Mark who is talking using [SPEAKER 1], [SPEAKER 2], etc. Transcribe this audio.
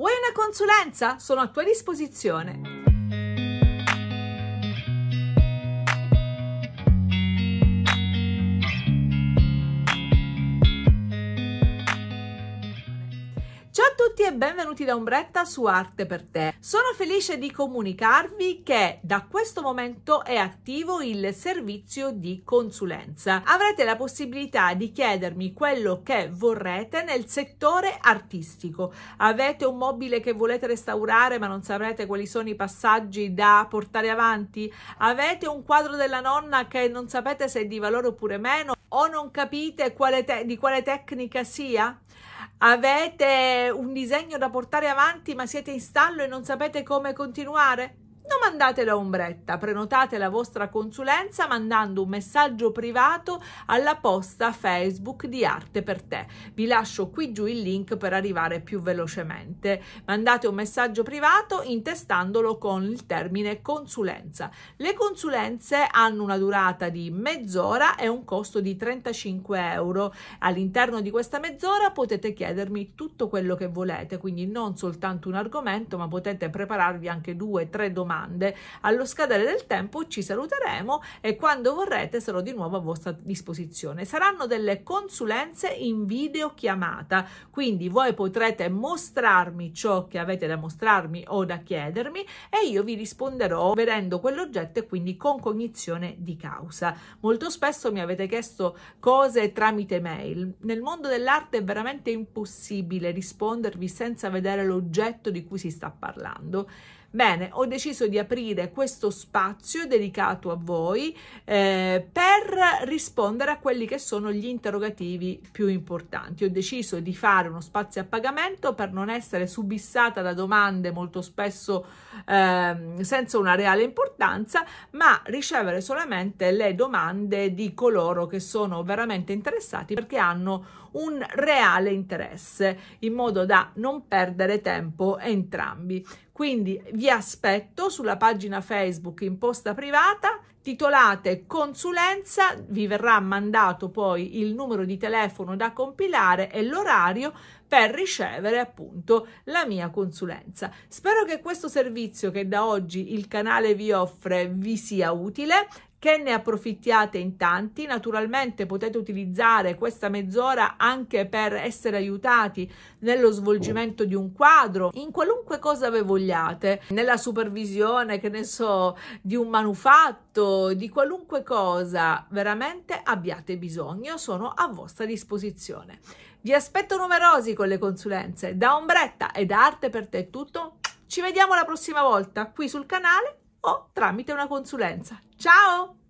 [SPEAKER 1] Vuoi una consulenza? Sono a tua disposizione. tutti e benvenuti da Umbretta su Arte per Te. Sono felice di comunicarvi che da questo momento è attivo il servizio di consulenza. Avrete la possibilità di chiedermi quello che vorrete nel settore artistico. Avete un mobile che volete restaurare ma non saprete quali sono i passaggi da portare avanti? Avete un quadro della nonna che non sapete se è di valore oppure meno? O non capite quale te- di quale tecnica sia? Avete un disegno da portare avanti ma siete in stallo e non sapete come continuare? non mandate la ombretta, prenotate la vostra consulenza mandando un messaggio privato alla posta Facebook di Arte per te. Vi lascio qui giù il link per arrivare più velocemente. Mandate un messaggio privato intestandolo con il termine consulenza. Le consulenze hanno una durata di mezz'ora e un costo di 35 euro. All'interno di questa mezz'ora potete chiedermi tutto quello che volete, quindi non soltanto un argomento, ma potete prepararvi anche due, o tre domande domande. Allo scadere del tempo ci saluteremo e quando vorrete sarò di nuovo a vostra disposizione. Saranno delle consulenze in videochiamata, quindi voi potrete mostrarmi ciò che avete da mostrarmi o da chiedermi e io vi risponderò vedendo quell'oggetto e quindi con cognizione di causa. Molto spesso mi avete chiesto cose tramite mail. Nel mondo dell'arte è veramente impossibile rispondervi senza vedere l'oggetto di cui si sta parlando. Bene, ho deciso di aprire questo spazio dedicato a voi eh, per rispondere a quelli che sono gli interrogativi più importanti. Ho deciso di fare uno spazio a pagamento per non essere subissata da domande molto spesso eh, senza una reale importanza, ma ricevere solamente le domande di coloro che sono veramente interessati perché hanno un reale interesse, in modo da non perdere tempo entrambi. Quindi vi aspetto sulla pagina Facebook in posta privata titolate consulenza, vi verrà mandato poi il numero di telefono da compilare e l'orario per ricevere appunto la mia consulenza. Spero che questo servizio che da oggi il canale vi offre vi sia utile che ne approfittiate in tanti. Naturalmente potete utilizzare questa mezz'ora anche per essere aiutati nello svolgimento di un quadro, in qualunque cosa ve vogliate, nella supervisione, che ne so, di un manufatto, di qualunque cosa veramente abbiate bisogno, sono a vostra disposizione. Vi aspetto numerosi con le consulenze da Ombretta e da Arte per te è tutto. Ci vediamo la prossima volta qui sul canale o tramite una consulenza. Ciao!